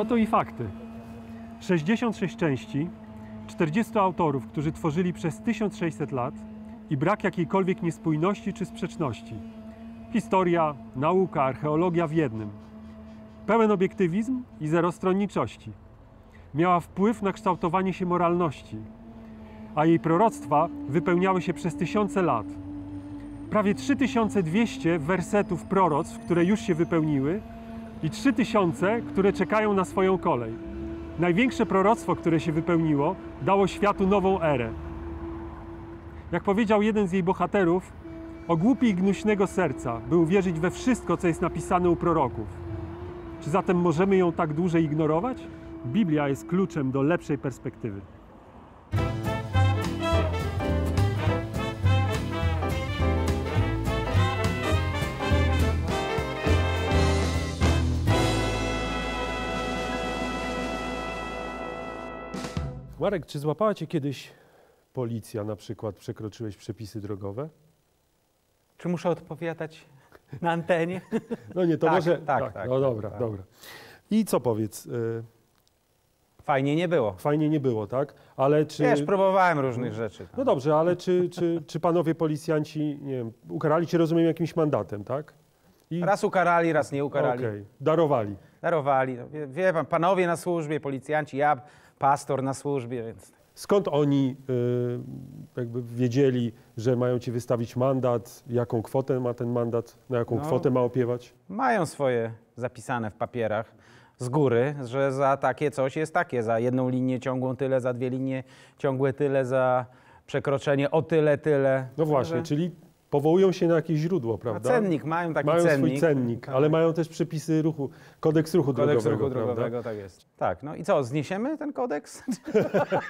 oto i fakty. 66 części, 40 autorów, którzy tworzyli przez 1600 lat i brak jakiejkolwiek niespójności czy sprzeczności. Historia, nauka, archeologia w jednym. Pełen obiektywizm i zero stronniczości. Miała wpływ na kształtowanie się moralności, a jej proroctwa wypełniały się przez tysiące lat. Prawie 3200 wersetów proroctw, które już się wypełniły, i 3000, które czekają na swoją kolej. Największe proroctwo, które się wypełniło, dało światu nową erę. Jak powiedział jeden z jej bohaterów, o głupi i gnuśnego serca, by uwierzyć we wszystko, co jest napisane u proroków. Czy zatem możemy ją tak dłużej ignorować? Biblia jest kluczem do lepszej perspektywy. Marek, czy złapała cię kiedyś policja na przykład, przekroczyłeś przepisy drogowe? Czy muszę odpowiadać na antenie? No nie, to tak, może... Tak, tak, tak No tak, dobra, tak. dobra. I co powiedz? Y, fajnie nie było. Fajnie nie było, tak? Ale czy... Wiesz, próbowałem różnych rzeczy. Tak. No dobrze, ale czy, czy, czy panowie policjanci, nie wiem, ukarali cię, rozumiem, jakimś mandatem, tak? I... Raz ukarali, raz nie ukarali. Okej, okay. darowali. Darowali. Wie, wie pan, panowie na służbie, policjanci, ja pastor na służbie, więc... Skąd oni y, jakby wiedzieli, że mają ci wystawić mandat, jaką kwotę ma ten mandat, na jaką no, kwotę ma opiewać? Mają swoje zapisane w papierach z góry, że za takie coś jest takie, za jedną linię ciągłą tyle, za dwie linie ciągłe tyle, za przekroczenie o tyle, tyle. No właśnie, czyli powołują się na jakieś źródło, prawda? A cennik, mają taki mają cennik. swój cennik, ale tak. mają też przepisy ruchu, kodeks ruchu kodeks drogowego. Kodeks ruchu drogowego, tak jest. Tak, no i co, zniesiemy ten kodeks?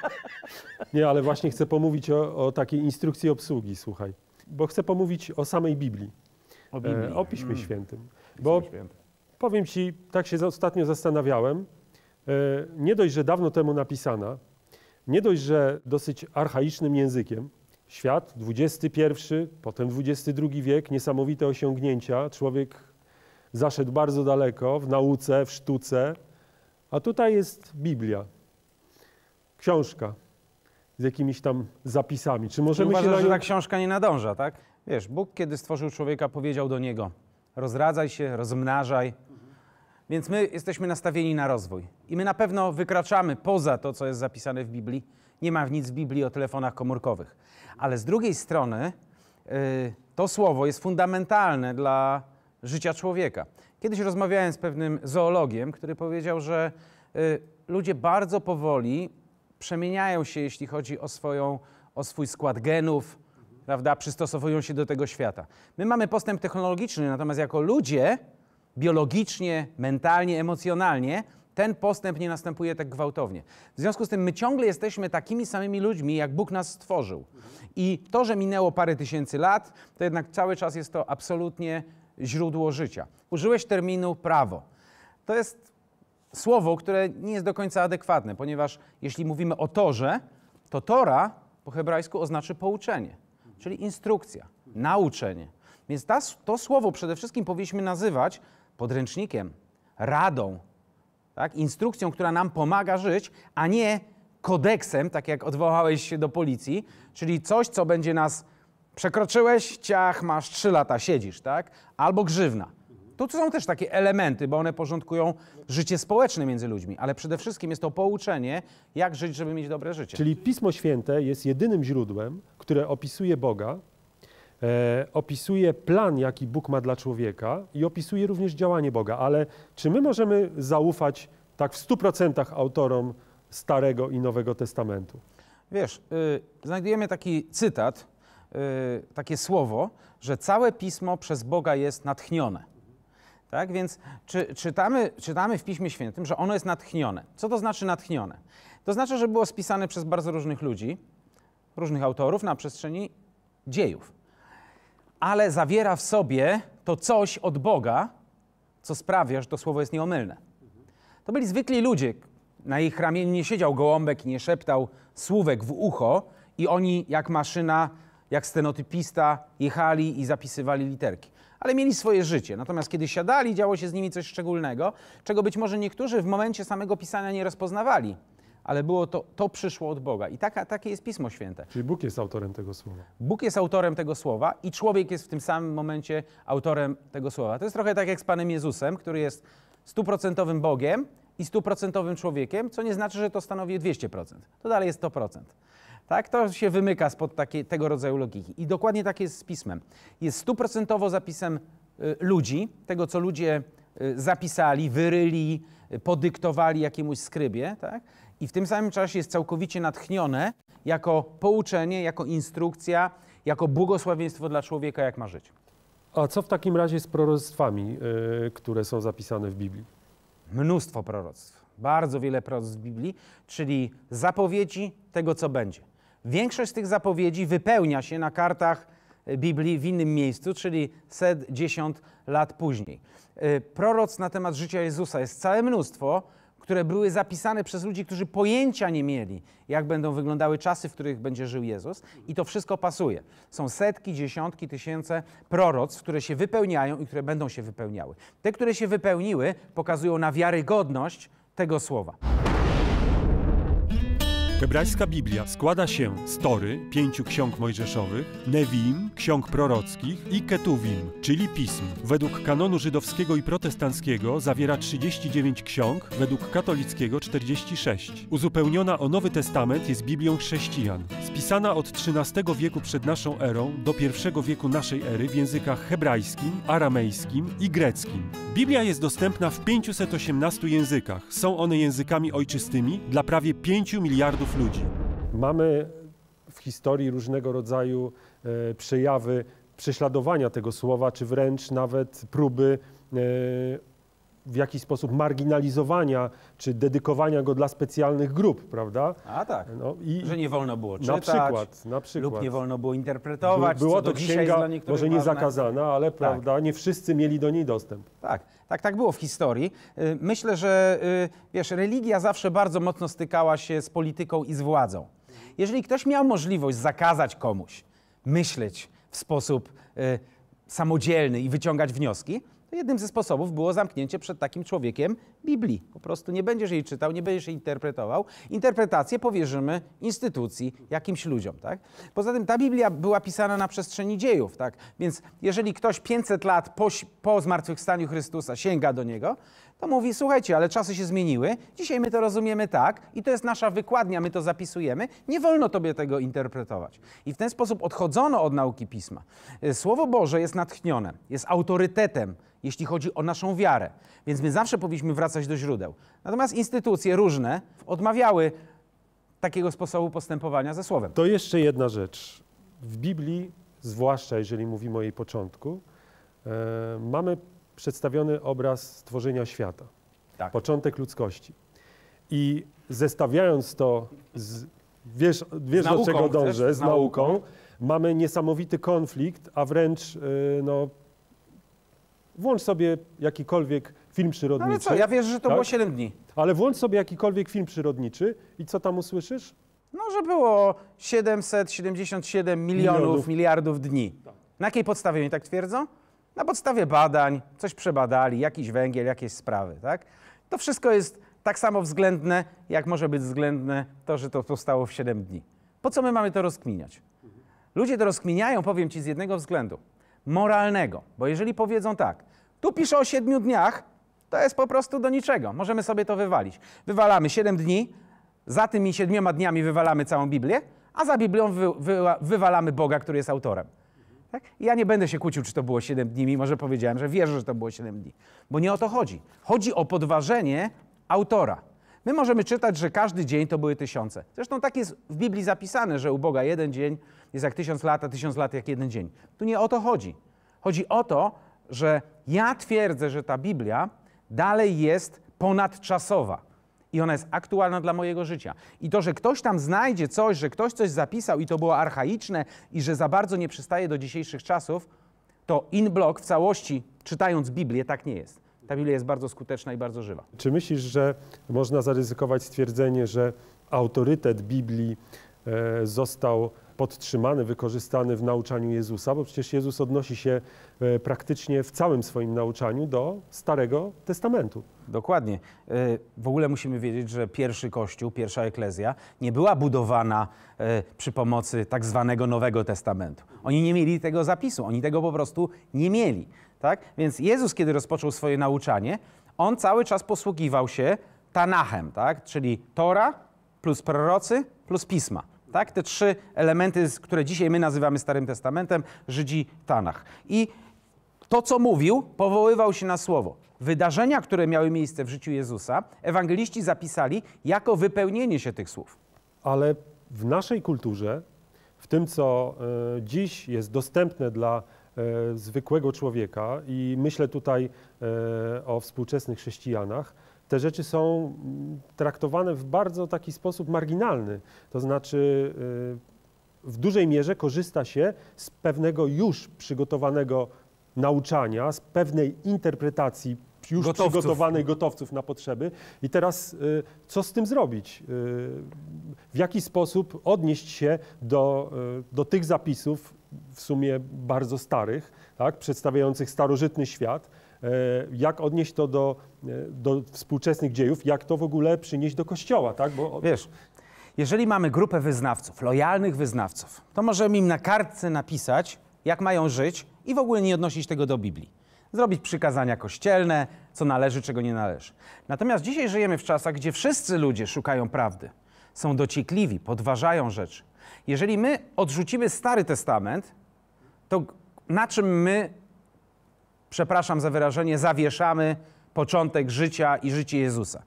Nie, ale właśnie chcę pomówić o, o, takiej instrukcji obsługi, słuchaj. Bo chcę pomówić o samej Biblii, o, Biblii. E, o Piśmie mm. Świętym. Bo Świętym. powiem Ci, tak się ostatnio zastanawiałem, e, nie dość, że dawno temu napisana, nie dość, że dosyć archaicznym językiem, świat, XXI, potem XXI wiek, niesamowite osiągnięcia. Człowiek zaszedł bardzo daleko w nauce, w sztuce, a tutaj jest Biblia, książka z jakimiś tam zapisami. Czy możemy uważasz, się nią... że ta książka nie nadąża, tak? Wiesz, Bóg, kiedy stworzył człowieka, powiedział do niego: rozradzaj się, rozmnażaj. Więc my jesteśmy nastawieni na rozwój. I my na pewno wykraczamy poza to, co jest zapisane w Biblii nie ma nic w Biblii o telefonach komórkowych. Ale z drugiej strony y, to słowo jest fundamentalne dla życia człowieka. Kiedyś rozmawiałem z pewnym zoologiem, który powiedział, że y, ludzie bardzo powoli przemieniają się, jeśli chodzi o, swoją, o swój skład genów, prawda, przystosowują się do tego świata. My mamy postęp technologiczny, natomiast jako ludzie biologicznie, mentalnie, emocjonalnie ten postęp nie następuje tak gwałtownie. W związku z tym my ciągle jesteśmy takimi samymi ludźmi, jak Bóg nas stworzył. I to, że minęło parę tysięcy lat, to jednak cały czas jest to absolutnie źródło życia. Użyłeś terminu prawo. To jest słowo, które nie jest do końca adekwatne, ponieważ jeśli mówimy o torze, to tora po hebrajsku oznacza pouczenie, czyli instrukcja, nauczenie. Więc to słowo przede wszystkim powinniśmy nazywać podręcznikiem, radą, tak? instrukcją, która nam pomaga żyć, a nie kodeksem, tak jak odwołałeś się do policji, czyli coś, co będzie nas przekroczyłeś, ciach, masz trzy lata, siedzisz, tak? Albo grzywna. Tu są też takie elementy, bo one porządkują życie społeczne między ludźmi, ale przede wszystkim jest to pouczenie, jak żyć, żeby mieć dobre życie. Czyli Pismo Święte jest jedynym źródłem, które opisuje Boga, E, opisuje plan, jaki Bóg ma dla człowieka i opisuje również działanie Boga. Ale czy my możemy zaufać tak w 100% autorom Starego i Nowego Testamentu? Wiesz, yy, znajdujemy taki cytat, yy, takie słowo, że całe pismo przez Boga jest natchnione. Tak więc czy, czytamy, czytamy w Piśmie Świętym, że ono jest natchnione. Co to znaczy natchnione? To znaczy, że było spisane przez bardzo różnych ludzi, różnych autorów na przestrzeni dziejów ale zawiera w sobie to coś od Boga, co sprawia, że to słowo jest nieomylne. To byli zwykli ludzie. Na ich ramieniu nie siedział gołąbek i nie szeptał słówek w ucho, i oni jak maszyna, jak stenotypista jechali i zapisywali literki. Ale mieli swoje życie. Natomiast kiedy siadali, działo się z nimi coś szczególnego, czego być może niektórzy w momencie samego pisania nie rozpoznawali ale było to, to przyszło od Boga. I taka, takie jest Pismo Święte. Czyli Bóg jest autorem tego słowa. Bóg jest autorem tego słowa i człowiek jest w tym samym momencie autorem tego słowa. To jest trochę tak jak z Panem Jezusem, który jest stuprocentowym Bogiem i stuprocentowym człowiekiem, co nie znaczy, że to stanowi 200%. To dalej jest 100%. Tak? To się wymyka spod takie, tego rodzaju logiki. I dokładnie tak jest z Pismem. Jest stuprocentowo zapisem y, ludzi, tego co ludzie Y, zapisali, wyryli, y, podyktowali jakiemuś skrybie, tak? I w tym samym czasie jest całkowicie natchnione jako pouczenie, jako instrukcja, jako błogosławieństwo dla człowieka, jak ma żyć. A co w takim razie z proroctwami, yy, które są zapisane w Biblii? Mnóstwo proroctw, bardzo wiele proroctw w Biblii, czyli zapowiedzi tego, co będzie. Większość z tych zapowiedzi wypełnia się na kartach Biblii w innym miejscu, czyli set, dziesiąt lat później. E, proroc na temat życia Jezusa jest całe mnóstwo, które były zapisane przez ludzi, którzy pojęcia nie mieli, jak będą wyglądały czasy, w których będzie żył Jezus, i to wszystko pasuje. Są setki, dziesiątki, tysiące proroc, które się wypełniają i które będą się wypełniały. Te, które się wypełniły, pokazują na wiarygodność tego słowa. Hebrajska Biblia składa się z Tory, pięciu ksiąg mojżeszowych, Nevim, ksiąg prorockich i Ketuvim, czyli pism. Według kanonu żydowskiego i protestanckiego zawiera 39 ksiąg, według katolickiego 46. Uzupełniona o Nowy Testament jest Biblią chrześcijan. Spisana od XIII wieku przed naszą erą do I wieku naszej ery w językach hebrajskim, aramejskim i greckim. Biblia jest dostępna w 518 językach. Są one językami ojczystymi dla prawie 5 miliardów milionów ludzi. Mamy w historii różnego rodzaju e, przejawy prześladowania tego słowa, czy wręcz nawet próby e, w jakiś sposób marginalizowania czy dedykowania go dla specjalnych grup, prawda? A tak, no, i że nie wolno było czytać, na przykład, na przykład. lub nie wolno było interpretować, Była to księga, może nie zakazana, ale tak. prawda, nie wszyscy mieli do niej dostęp. Tak. Tak, tak było w historii. Y, myślę, że y, wiesz, religia zawsze bardzo mocno stykała się z polityką i z władzą. Jeżeli ktoś miał możliwość zakazać komuś myśleć w sposób y, samodzielny i wyciągać wnioski, to jednym ze sposobów było zamknięcie przed takim człowiekiem Biblii. Po prostu nie będziesz jej czytał, nie będziesz jej interpretował. Interpretację powierzymy instytucji, jakimś ludziom. Tak? Poza tym ta Biblia była pisana na przestrzeni dziejów. Tak? Więc jeżeli ktoś 500 lat po, po zmartwychwstaniu Chrystusa sięga do niego, to mówi, słuchajcie, ale czasy się zmieniły, dzisiaj my to rozumiemy tak i to jest nasza wykładnia, my to zapisujemy, nie wolno tobie tego interpretować. I w ten sposób odchodzono od nauki Pisma. E, Słowo Boże jest natchnione, jest autorytetem, jeśli chodzi o naszą wiarę, więc my zawsze powinniśmy wracać do źródeł. Natomiast instytucje różne odmawiały takiego sposobu postępowania ze Słowem. To jeszcze jedna rzecz. W Biblii, zwłaszcza jeżeli mówimy o jej początku, yy, mamy przedstawiony obraz stworzenia świata, tak. początek ludzkości. I zestawiając to z, wiesz, wiesz z do czego dążę, chcesz? z nauką, nauką, mamy niesamowity konflikt, a wręcz yy, no, włącz sobie jakikolwiek film przyrodniczy. No ale co, ja wierzę, że to tak? było 7 dni. Ale włącz sobie jakikolwiek film przyrodniczy i co tam usłyszysz? No, że było 777 milionów, milionów. miliardów dni. Na jakiej podstawie oni tak twierdzą? Na podstawie badań coś przebadali, jakiś węgiel, jakieś sprawy, tak? To wszystko jest tak samo względne, jak może być względne to, że to powstało w 7 dni. Po co my mamy to rozkminiać? Ludzie to rozkminiają, powiem ci, z jednego względu moralnego, bo jeżeli powiedzą tak, tu pisze o 7 dniach, to jest po prostu do niczego, możemy sobie to wywalić. Wywalamy 7 dni, za tymi siedmioma dniami wywalamy całą Biblię, a za Biblią wy, wy, wywalamy Boga, który jest autorem. Tak? ja nie będę się kłócił, czy to było 7 dni, mimo że powiedziałem, że wierzę, że to było 7 dni. Bo nie o to chodzi. Chodzi o podważenie autora. My możemy czytać, że każdy dzień to były tysiące. Zresztą tak jest w Biblii zapisane, że u Boga jeden dzień jest jak tysiąc lat, a tysiąc lat jak jeden dzień. Tu nie o to chodzi. Chodzi o to, że ja twierdzę, że ta Biblia dalej jest ponadczasowa i ona jest aktualna dla mojego życia. I to, że ktoś tam znajdzie coś, że ktoś coś zapisał i to było archaiczne i że za bardzo nie przystaje do dzisiejszych czasów, to in block w całości, czytając Biblię, tak nie jest. Ta Biblia jest bardzo skuteczna i bardzo żywa. Czy myślisz, że można zaryzykować stwierdzenie, że autorytet Biblii e, został podtrzymany, wykorzystany w nauczaniu Jezusa, bo przecież Jezus odnosi się e, praktycznie w całym swoim nauczaniu do Starego Testamentu dokładnie. E, w ogóle musimy wiedzieć, że pierwszy kościół, pierwsza eklezja nie była budowana e, przy pomocy tak zwanego Nowego Testamentu. Oni nie mieli tego zapisu, oni tego po prostu nie mieli. Tak? Więc Jezus, kiedy rozpoczął swoje nauczanie, on cały czas posługiwał się Tanachem, tak? czyli Tora plus prorocy plus pisma. Tak? Te trzy elementy, które dzisiaj my nazywamy Starym Testamentem, Żydzi Tanach. I to, co mówił, powoływał się na słowo. Wydarzenia, które miały miejsce w życiu Jezusa, ewangeliści zapisali jako wypełnienie się tych słów. Ale w naszej kulturze, w tym, co e, dziś jest dostępne dla e, zwykłego człowieka, i myślę tutaj e, o współczesnych chrześcijanach, te rzeczy są traktowane w bardzo taki sposób marginalny. To znaczy, w dużej mierze korzysta się z pewnego już przygotowanego nauczania, z pewnej interpretacji już gotowców. przygotowanych gotowców na potrzeby. I teraz y, co z tym zrobić? Y, w jaki sposób odnieść się do, y, do tych zapisów, w sumie bardzo starych, tak, przedstawiających starożytny świat? Jak odnieść to do, do współczesnych dziejów? Jak to w ogóle przynieść do kościoła? Tak? Bo... Wiesz, jeżeli mamy grupę wyznawców, lojalnych wyznawców, to możemy im na kartce napisać, jak mają żyć, i w ogóle nie odnosić tego do Biblii. Zrobić przykazania kościelne, co należy, czego nie należy. Natomiast dzisiaj żyjemy w czasach, gdzie wszyscy ludzie szukają prawdy. Są dociekliwi, podważają rzeczy. Jeżeli my odrzucimy Stary Testament, to na czym my, przepraszam za wyrażenie, zawieszamy początek życia i życie Jezusa?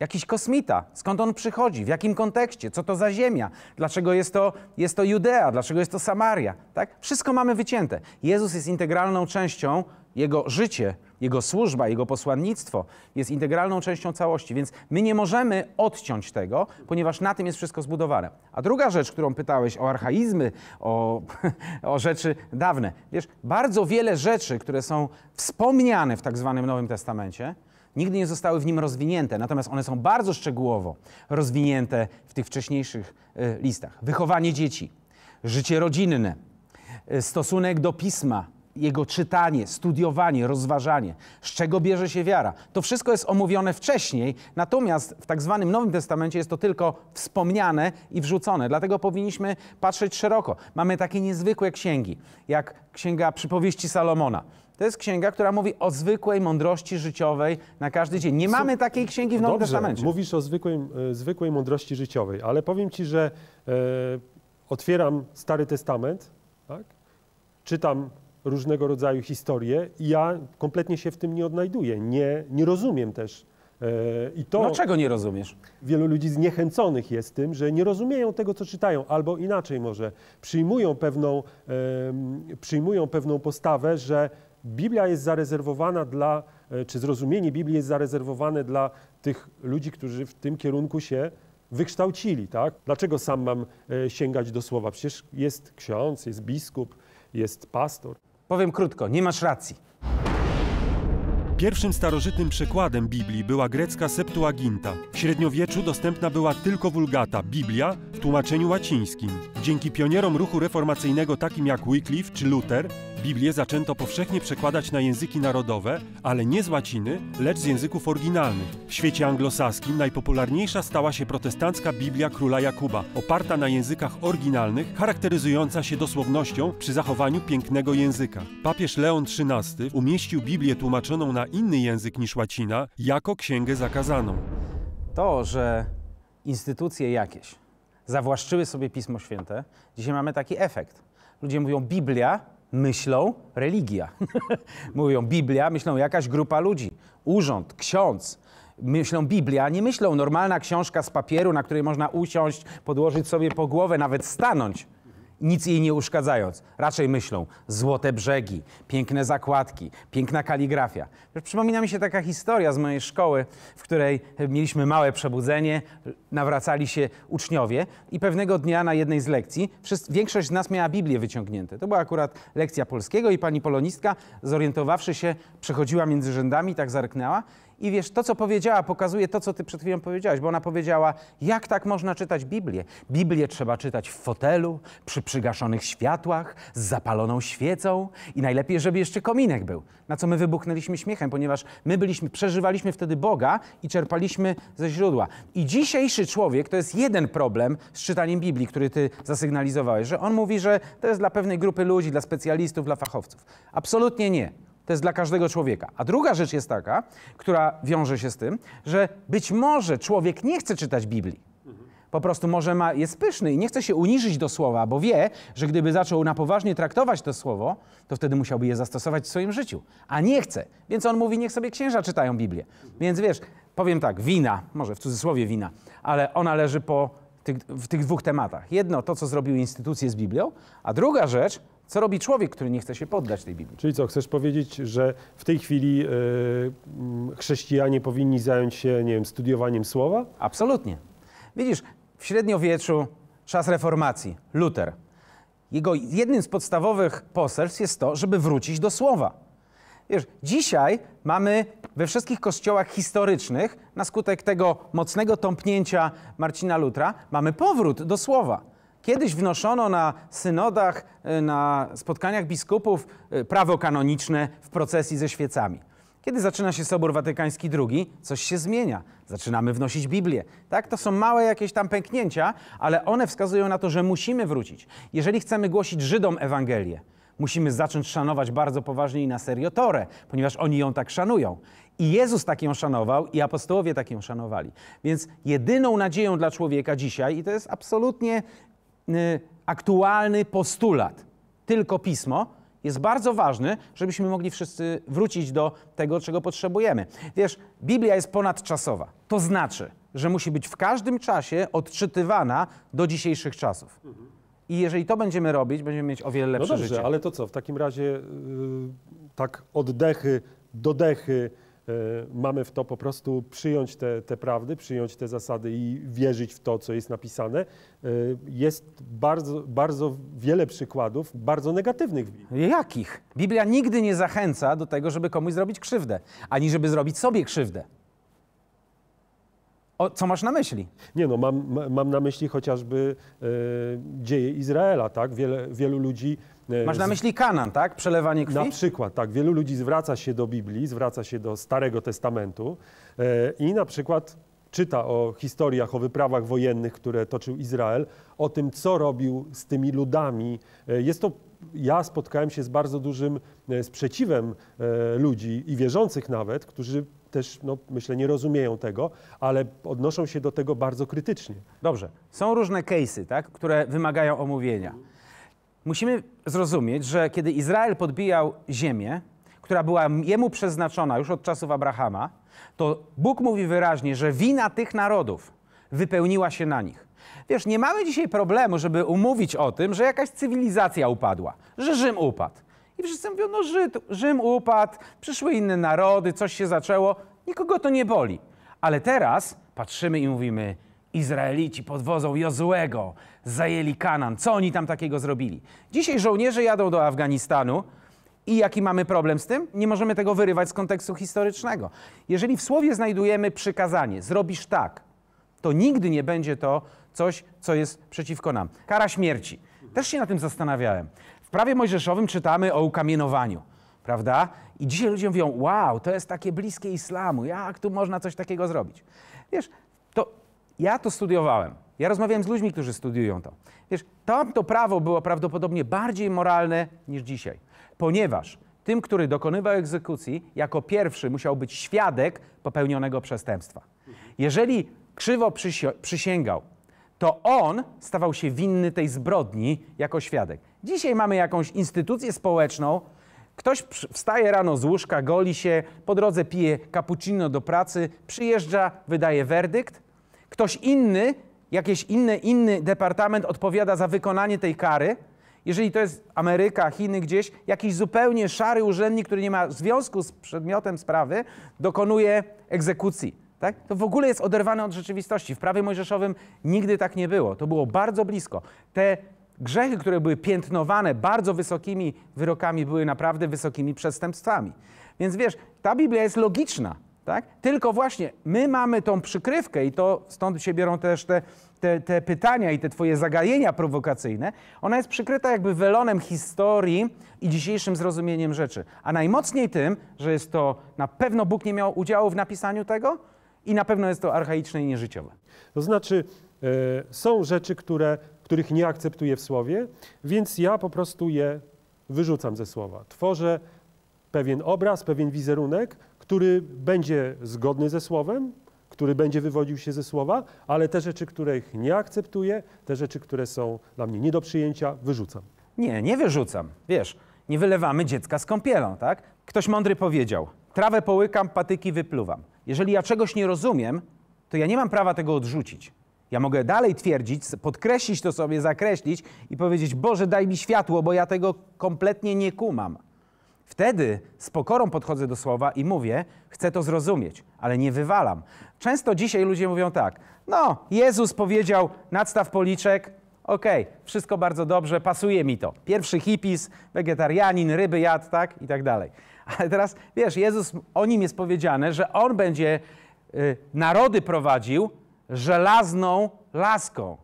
Jakiś kosmita. Skąd on przychodzi? W jakim kontekście? Co to za ziemia? Dlaczego jest to, jest to Judea? Dlaczego jest to Samaria? Tak? Wszystko mamy wycięte. Jezus jest integralną częścią, Jego życie, Jego służba, Jego posłannictwo jest integralną częścią całości, więc my nie możemy odciąć tego, ponieważ na tym jest wszystko zbudowane. A druga rzecz, którą pytałeś o archaizmy, o, o rzeczy dawne. Wiesz, bardzo wiele rzeczy, które są wspomniane w tak zwanym Nowym Testamencie, nigdy nie zostały w nim rozwinięte, natomiast one są bardzo szczegółowo rozwinięte w tych wcześniejszych e, listach. Wychowanie dzieci, życie rodzinne, e, stosunek do pisma, jego czytanie, studiowanie, rozważanie, z czego bierze się wiara. To wszystko jest omówione wcześniej, natomiast w tak zwanym Nowym Testamencie jest to tylko wspomniane i wrzucone. Dlatego powinniśmy patrzeć szeroko. Mamy takie niezwykłe księgi, jak Księga Przypowieści Salomona. To jest księga, która mówi o zwykłej mądrości życiowej na każdy dzień. Nie mamy takiej księgi w Nowym Dobrze, Testamencie. Mówisz o zwykłej, e, zwykłej mądrości życiowej, ale powiem ci, że e, otwieram Stary Testament, tak? czytam różnego rodzaju historie i ja kompletnie się w tym nie odnajduję. Nie, nie rozumiem też e, i to. Dlaczego no nie rozumiesz? Wielu ludzi zniechęconych jest tym, że nie rozumieją tego, co czytają, albo inaczej może przyjmują pewną, e, przyjmują pewną postawę, że Biblia jest zarezerwowana dla, e, czy zrozumienie Biblii jest zarezerwowane dla tych ludzi, którzy w tym kierunku się wykształcili, tak? Dlaczego sam mam e, sięgać do słowa? Przecież jest ksiądz, jest biskup, jest pastor. Powiem krótko, nie masz racji. Pierwszym starożytnym przekładem Biblii była grecka Septuaginta. W średniowieczu dostępna była tylko wulgata, Biblia, w tłumaczeniu łacińskim. Dzięki pionierom ruchu reformacyjnego takim jak Wycliffe czy Luther, Biblię zaczęto powszechnie przekładać na języki narodowe, ale nie z łaciny, lecz z języków oryginalnych. W świecie anglosaskim najpopularniejsza stała się protestancka Biblia króla Jakuba, oparta na językach oryginalnych, charakteryzująca się dosłownością przy zachowaniu pięknego języka. Papież Leon XIII umieścił Biblię tłumaczoną na inny język niż łacina jako księgę zakazaną. To, że instytucje jakieś zawłaszczyły sobie Pismo Święte, dzisiaj mamy taki efekt. Ludzie mówią Biblia, myślą religia. Mówią Biblia, myślą jakaś grupa ludzi, urząd, ksiądz. Myślą Biblia, nie myślą normalna książka z papieru, na której można usiąść, podłożyć sobie po głowę, nawet stanąć nic jej nie uszkadzając. Raczej myślą, złote brzegi, piękne zakładki, piękna kaligrafia. Przypomina mi się taka historia z mojej szkoły, w której mieliśmy małe przebudzenie, nawracali się uczniowie i pewnego dnia na jednej z lekcji wszyscy, większość z nas miała Biblię wyciągnięte. To była akurat lekcja polskiego i pani polonistka, zorientowawszy się, przechodziła między rzędami, tak zarknęła i wiesz, to co powiedziała, pokazuje to, co ty przed chwilą powiedziałaś, bo ona powiedziała, jak tak można czytać Biblię? Biblię trzeba czytać w fotelu, przy przygaszonych światłach, z zapaloną świecą i najlepiej, żeby jeszcze kominek był. Na co my wybuchnęliśmy śmiechem, ponieważ my byliśmy, przeżywaliśmy wtedy Boga i czerpaliśmy ze źródła. I dzisiejszy człowiek, to jest jeden problem z czytaniem Biblii, który ty zasygnalizowałeś, że on mówi, że to jest dla pewnej grupy ludzi, dla specjalistów, dla fachowców. Absolutnie nie. To jest dla każdego człowieka. A druga rzecz jest taka, która wiąże się z tym, że być może człowiek nie chce czytać Biblii. Po prostu może ma, jest pyszny i nie chce się uniżyć do słowa, bo wie, że gdyby zaczął na poważnie traktować to słowo, to wtedy musiałby je zastosować w swoim życiu. A nie chce. Więc on mówi, niech sobie księża czytają Biblię. Więc wiesz, powiem tak, wina, może w cudzysłowie wina, ale ona leży po tych, w tych dwóch tematach. Jedno to, co zrobiły instytucje z Biblią, a druga rzecz co robi człowiek, który nie chce się poddać tej Biblii? Czyli co, chcesz powiedzieć, że w tej chwili yy, chrześcijanie powinni zająć się, nie wiem, studiowaniem słowa? Absolutnie. Widzisz, w średniowieczu, czas reformacji, Luter. Jego jednym z podstawowych poselstw jest to, żeby wrócić do słowa. Wiesz, dzisiaj mamy we wszystkich kościołach historycznych, na skutek tego mocnego tąpnięcia Marcina Lutra, mamy powrót do słowa. Kiedyś wnoszono na synodach, e, na spotkaniach biskupów e, prawo kanoniczne w procesji ze świecami. Kiedy zaczyna się Sobór Watykański II, coś się zmienia. Zaczynamy wnosić Biblię. Tak, to są małe jakieś tam pęknięcia, ale one wskazują na to, że musimy wrócić. Jeżeli chcemy głosić Żydom Ewangelię, musimy zacząć szanować bardzo poważnie i na serio Torę, ponieważ oni ją tak szanują. I Jezus tak ją szanował, i apostołowie tak ją szanowali. Więc jedyną nadzieją dla człowieka dzisiaj, i to jest absolutnie Y, aktualny postulat, tylko pismo, jest bardzo ważny, żebyśmy mogli wszyscy wrócić do tego, czego potrzebujemy. Wiesz, Biblia jest ponadczasowa. To znaczy, że musi być w każdym czasie odczytywana do dzisiejszych czasów. I jeżeli to będziemy robić, będziemy mieć o wiele no lepsze no dobrze, życie. ale to co, w takim razie yy, tak oddechy, dodechy, E, mamy w to po prostu przyjąć te, te prawdy, przyjąć te zasady i wierzyć w to, co jest napisane. E, jest bardzo, bardzo wiele przykładów bardzo negatywnych. Jakich? Biblia nigdy nie zachęca do tego, żeby komuś zrobić krzywdę, ani żeby zrobić sobie krzywdę. O, co masz na myśli? Nie no, mam, mam na myśli chociażby e, dzieje Izraela, tak? Wiele, wielu ludzi E, Masz na myśli kanan, tak? Przelewanie krwi? Na przykład, tak. Wielu ludzi zwraca się do Biblii, zwraca się do Starego Testamentu e, i na przykład czyta o historiach, o wyprawach wojennych, które toczył Izrael, o tym, co robił z tymi ludami. E, jest to ja spotkałem się z bardzo dużym sprzeciwem ludzi i wierzących nawet, którzy też, no, myślę, nie rozumieją tego, ale odnoszą się do tego bardzo krytycznie. Dobrze. Są różne case'y, tak, które wymagają omówienia. Musimy zrozumieć, że kiedy Izrael podbijał ziemię, która była jemu przeznaczona już od czasów Abrahama, to Bóg mówi wyraźnie, że wina tych narodów wypełniła się na nich. Wiesz, nie mamy dzisiaj problemu, żeby umówić o tym, że jakaś cywilizacja upadła, że Rzym upadł. I wszyscy mówią, no Żyd, Rzym upadł, przyszły inne narody, coś się zaczęło. Nikogo to nie boli. Ale teraz patrzymy i mówimy, Izraelici pod wodzą Jozuego zajęli Kanan. Co oni tam takiego zrobili? Dzisiaj żołnierze jadą do Afganistanu i jaki mamy problem z tym? Nie możemy tego wyrywać z kontekstu historycznego. Jeżeli w słowie znajdujemy przykazanie, zrobisz tak, to nigdy nie będzie to coś, co jest przeciwko nam. Kara śmierci. Też się na tym zastanawiałem. W prawie mojżeszowym czytamy o ukamienowaniu, prawda? I dzisiaj ludzie mówią, wow, to jest takie bliskie islamu, jak tu można coś takiego zrobić? Wiesz, ja to studiowałem. Ja rozmawiałem z ludźmi, którzy studiują to. Wiesz, tamto prawo było prawdopodobnie bardziej moralne niż dzisiaj, ponieważ tym, który dokonywał egzekucji, jako pierwszy musiał być świadek popełnionego przestępstwa. Jeżeli krzywo przysięgał, to on stawał się winny tej zbrodni jako świadek. Dzisiaj mamy jakąś instytucję społeczną, ktoś wstaje rano z łóżka, goli się, po drodze pije cappuccino do pracy, przyjeżdża, wydaje werdykt, Ktoś inny, jakiś inny, inny departament odpowiada za wykonanie tej kary. Jeżeli to jest Ameryka, Chiny gdzieś, jakiś zupełnie szary urzędnik, który nie ma związku z przedmiotem sprawy, dokonuje egzekucji. Tak? To w ogóle jest oderwane od rzeczywistości. W prawie mojżeszowym nigdy tak nie było. To było bardzo blisko. Te grzechy, które były piętnowane bardzo wysokimi wyrokami, były naprawdę wysokimi przestępstwami. Więc wiesz, ta Biblia jest logiczna. Tak? Tylko właśnie my mamy tą przykrywkę i to stąd się biorą też te, te, te pytania i te twoje zagajenia prowokacyjne. Ona jest przykryta jakby welonem historii i dzisiejszym zrozumieniem rzeczy. A najmocniej tym, że jest to na pewno Bóg nie miał udziału w napisaniu tego i na pewno jest to archaiczne i nieżyciowe. To znaczy e, są rzeczy, które, których nie akceptuję w słowie, więc ja po prostu je wyrzucam ze słowa. Tworzę pewien obraz, pewien wizerunek, który będzie zgodny ze słowem, który będzie wywodził się ze słowa, ale te rzeczy, których nie akceptuję, te rzeczy, które są dla mnie nie do przyjęcia, wyrzucam. Nie, nie wyrzucam. Wiesz, nie wylewamy dziecka z kąpielą, tak? Ktoś mądry powiedział: trawę połykam, patyki wypluwam. Jeżeli ja czegoś nie rozumiem, to ja nie mam prawa tego odrzucić. Ja mogę dalej twierdzić, podkreślić to sobie, zakreślić i powiedzieć: Boże, daj mi światło, bo ja tego kompletnie nie kumam. Wtedy z pokorą podchodzę do słowa i mówię, chcę to zrozumieć, ale nie wywalam. Często dzisiaj ludzie mówią tak, no, Jezus powiedział, nadstaw policzek, okej, okay, wszystko bardzo dobrze, pasuje mi to. Pierwszy hipis, wegetarianin, ryby jadł, tak, i tak dalej. Ale teraz, wiesz, Jezus, o nim jest powiedziane, że On będzie y, narody prowadził żelazną laską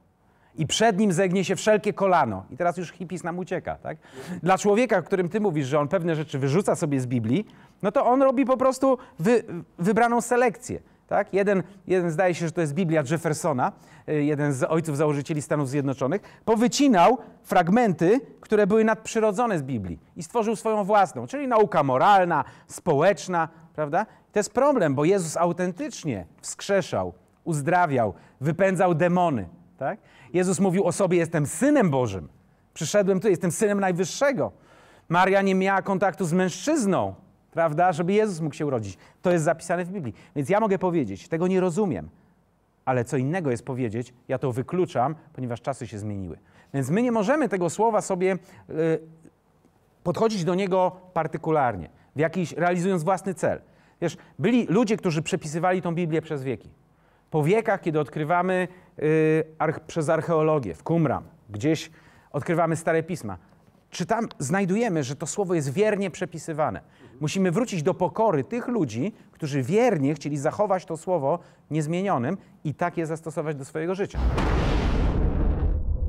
i przed nim zegnie się wszelkie kolano. I teraz już hipis nam ucieka, tak? Dla człowieka, o którym ty mówisz, że on pewne rzeczy wyrzuca sobie z Biblii, no to on robi po prostu wy, wybraną selekcję. Tak? Jeden, jeden zdaje się, że to jest Biblia Jeffersona, y, jeden z ojców założycieli Stanów Zjednoczonych, powycinał fragmenty, które były nadprzyrodzone z Biblii i stworzył swoją własną, czyli nauka moralna, społeczna, prawda? To jest problem, bo Jezus autentycznie wskrzeszał, uzdrawiał, wypędzał demony, tak? Jezus mówił o sobie, jestem synem Bożym. Przyszedłem tu, jestem synem Najwyższego. Maria nie miała kontaktu z mężczyzną, prawda, żeby Jezus mógł się urodzić. To jest zapisane w Biblii. Więc ja mogę powiedzieć, tego nie rozumiem, ale co innego jest powiedzieć, ja to wykluczam, ponieważ czasy się zmieniły. Więc my nie możemy tego słowa sobie y, podchodzić do niego partykularnie, w jakiś, realizując własny cel. Wiesz, byli ludzie, którzy przepisywali tą Biblię przez wieki. Po wiekach, kiedy odkrywamy Y, przez archeologię w Qumran. Gdzieś odkrywamy stare pisma. Czy tam znajdujemy, że to słowo jest wiernie przepisywane? Musimy wrócić do pokory tych ludzi, którzy wiernie chcieli zachować to słowo niezmienionym i tak je zastosować do swojego życia.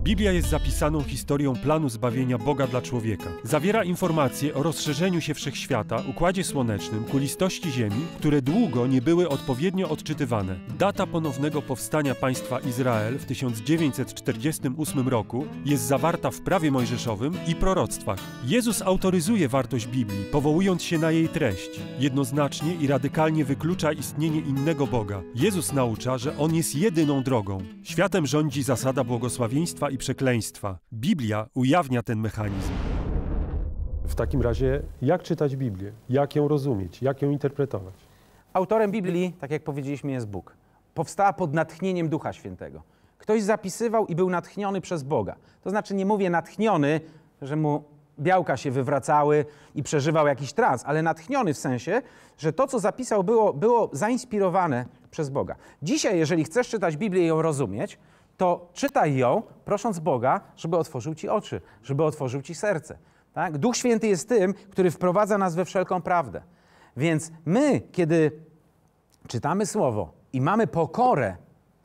Biblia jest zapisaną historią planu zbawienia Boga dla człowieka. Zawiera informacje o rozszerzeniu się wszechświata, układzie słonecznym, kulistości Ziemi, które długo nie były odpowiednio odczytywane. Data ponownego powstania państwa Izrael w 1948 roku jest zawarta w prawie mojżeszowym i proroctwach. Jezus autoryzuje wartość Biblii, powołując się na jej treść. Jednoznacznie i radykalnie wyklucza istnienie innego Boga. Jezus naucza, że On jest jedyną drogą. Światem rządzi zasada błogosławieństwa i i przekleństwa. Biblia ujawnia ten mechanizm. W takim razie, jak czytać Biblię? Jak ją rozumieć? Jak ją interpretować? Autorem Biblii, tak jak powiedzieliśmy, jest Bóg. Powstała pod natchnieniem Ducha Świętego. Ktoś zapisywał i był natchniony przez Boga. To znaczy, nie mówię natchniony, że mu białka się wywracały i przeżywał jakiś trans, ale natchniony w sensie, że to, co zapisał, było, było zainspirowane przez Boga. Dzisiaj, jeżeli chcesz czytać Biblię i ją rozumieć, to czytaj ją, prosząc Boga, żeby otworzył ci oczy, żeby otworzył ci serce. Tak? Duch Święty jest tym, który wprowadza nas we wszelką prawdę. Więc my, kiedy czytamy słowo i mamy pokorę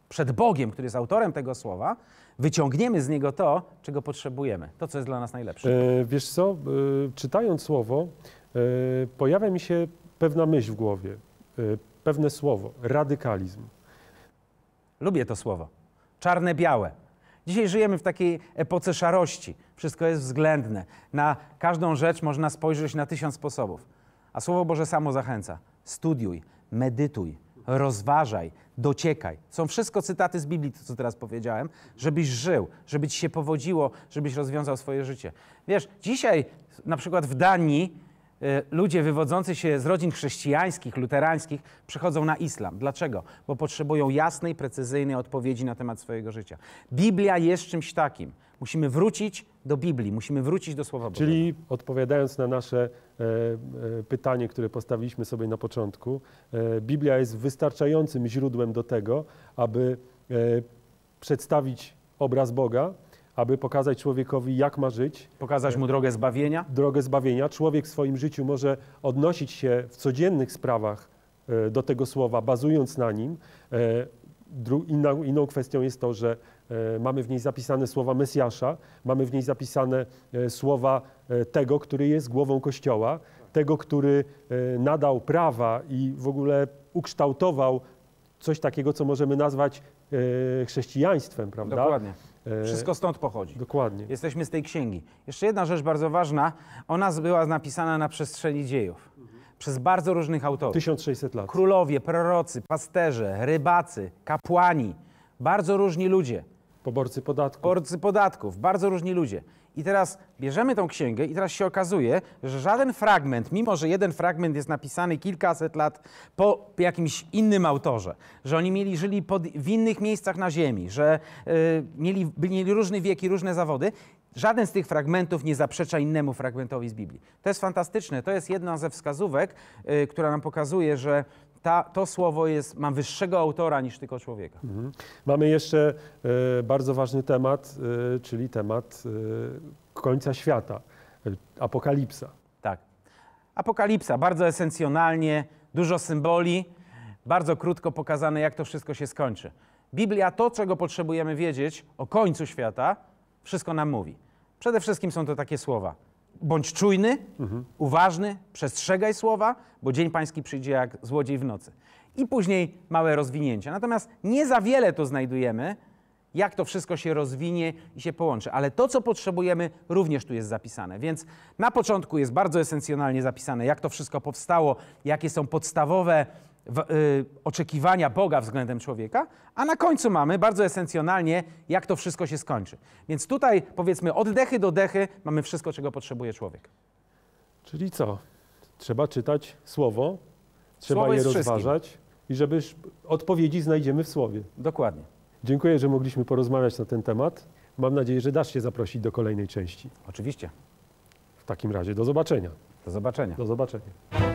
przed Bogiem, który jest autorem tego słowa, wyciągniemy z niego to, czego potrzebujemy, to, co jest dla nas najlepsze. E, wiesz co, e, czytając słowo, e, pojawia mi się pewna myśl w głowie, e, pewne słowo radykalizm. Lubię to słowo czarne-białe. Dzisiaj żyjemy w takiej epoce szarości. Wszystko jest względne. Na każdą rzecz można spojrzeć na tysiąc sposobów. A Słowo Boże samo zachęca. Studiuj, medytuj, rozważaj, dociekaj. Są wszystko cytaty z Biblii, to co teraz powiedziałem, żebyś żył, żeby ci się powodziło, żebyś rozwiązał swoje życie. Wiesz, dzisiaj na przykład w Danii E, ludzie wywodzący się z rodzin chrześcijańskich, luterańskich przychodzą na islam. Dlaczego? Bo potrzebują jasnej, precyzyjnej odpowiedzi na temat swojego życia. Biblia jest czymś takim. Musimy wrócić do Biblii, musimy wrócić do Słowa Bożego. Czyli odpowiadając na nasze e, e, pytanie, które postawiliśmy sobie na początku, e, Biblia jest wystarczającym źródłem do tego, aby e, przedstawić obraz Boga, aby pokazać człowiekowi, jak ma żyć. Pokazać mu drogę zbawienia. Drogę zbawienia. Człowiek w swoim życiu może odnosić się w codziennych sprawach e, do tego słowa, bazując na nim. E, inną, inną kwestią jest to, że e, mamy w niej zapisane słowa Mesjasza, mamy w niej zapisane słowa tego, który jest głową Kościoła, tego, który nadał prawa i w ogóle ukształtował coś takiego, co możemy nazwać chrześcijaństwem, prawda? Dokładnie. E, Wszystko stąd pochodzi. Dokładnie. Jesteśmy z tej księgi. Jeszcze jedna rzecz bardzo ważna. Ona była napisana na przestrzeni dziejów. Przez bardzo różnych autorów. 1600 lat. Królowie, prorocy, pasterze, rybacy, kapłani. Bardzo różni ludzie. Poborcy podatków. Poborcy podatków. Bardzo różni ludzie. I teraz bierzemy tą księgę i teraz się okazuje, że żaden fragment, mimo że jeden fragment jest napisany kilkaset lat po jakimś innym autorze, że oni mieli, żyli pod, w innych miejscach na ziemi, że y, mieli, mieli różny wiek i różne zawody, Żaden z tych fragmentów nie zaprzecza innemu fragmentowi z Biblii. To jest fantastyczne. To jest jedna ze wskazówek, y, która nam pokazuje, że ta, to słowo jest, ma wyższego autora niż tylko człowieka. Mhm. Mamy jeszcze e, bardzo ważny temat, e, czyli temat e, końca świata, apokalipsa. Tak. Apokalipsa, bardzo esencjonalnie, dużo symboli, bardzo krótko pokazane, jak to wszystko się skończy. Biblia to, czego potrzebujemy wiedzieć o końcu świata, wszystko nam mówi. Przede wszystkim są to takie słowa bądź czujny, mhm. uważny, przestrzegaj słowa, bo dzień pański przyjdzie jak złodziej w nocy. I później małe rozwinięcia. Natomiast nie za wiele to znajdujemy, jak to wszystko się rozwinie i się połączy. Ale to, co potrzebujemy, również tu jest zapisane. Więc na początku jest bardzo esencjonalnie zapisane, jak to wszystko powstało, jakie są podstawowe w, y, oczekiwania Boga względem człowieka, a na końcu mamy bardzo esencjonalnie, jak to wszystko się skończy. Więc tutaj powiedzmy od dechy do dechy mamy wszystko, czego potrzebuje człowiek. Czyli co? Trzeba czytać słowo, trzeba słowo je rozważać wszystkim. i żeby odpowiedzi znajdziemy w słowie. Dokładnie. Dziękuję, że mogliśmy porozmawiać na ten temat. Mam nadzieję, że dasz się zaprosić do kolejnej części. Oczywiście. W takim razie do zobaczenia. Do zobaczenia. Do zobaczenia.